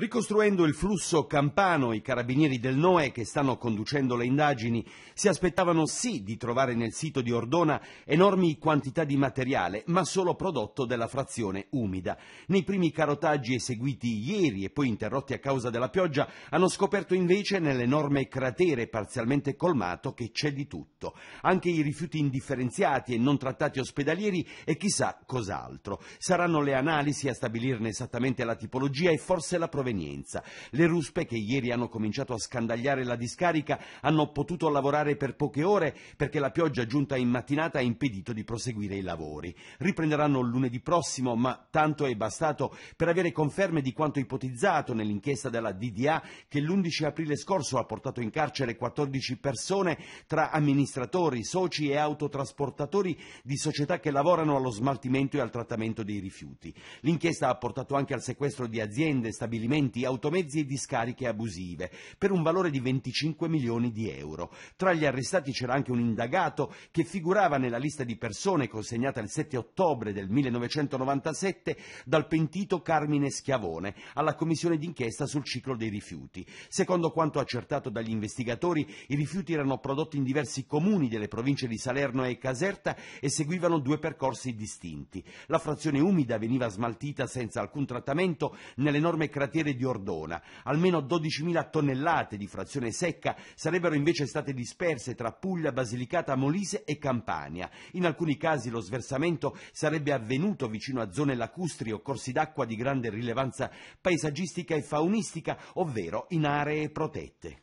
Ricostruendo il flusso campano, i carabinieri del NOE che stanno conducendo le indagini si aspettavano sì di trovare nel sito di Ordona enormi quantità di materiale, ma solo prodotto della frazione umida. Nei primi carotaggi eseguiti ieri e poi interrotti a causa della pioggia hanno scoperto invece nell'enorme cratere parzialmente colmato che c'è di tutto, anche i rifiuti indifferenziati e non trattati ospedalieri e chissà cos'altro. Saranno le analisi a stabilirne esattamente la tipologia e forse la provenienza provenienza. Le ruspe che ieri hanno cominciato a scandagliare la discarica hanno potuto lavorare per poche ore perché la pioggia giunta in mattinata ha impedito di proseguire i lavori. Riprenderanno lunedì prossimo, ma tanto è bastato per avere conferme di quanto ipotizzato nell'inchiesta della DDA che l'11 aprile scorso ha portato in carcere 14 persone tra amministratori, soci e autotrasportatori di società che lavorano allo smaltimento e al trattamento dei rifiuti. L'inchiesta ha portato anche al sequestro di aziende, stabilimenti stabilimenti, automezzi e discariche abusive, per un valore di 25 milioni di euro. Tra gli arrestati c'era anche un indagato che figurava nella lista di persone consegnata il 7 ottobre del 1997 dal pentito Carmine Schiavone alla commissione d'inchiesta sul ciclo dei rifiuti. Secondo quanto accertato dagli investigatori, i rifiuti erano prodotti in diversi comuni delle province di Salerno e Caserta e seguivano due percorsi distinti. La frazione umida veniva smaltita senza alcun trattamento nell'enorme cratere quartiere di Ordona. Almeno 12.000 tonnellate di frazione secca sarebbero invece state disperse tra Puglia, Basilicata, Molise e Campania. In alcuni casi lo sversamento sarebbe avvenuto vicino a zone lacustri o corsi d'acqua di grande rilevanza paesaggistica e faunistica, ovvero in aree protette.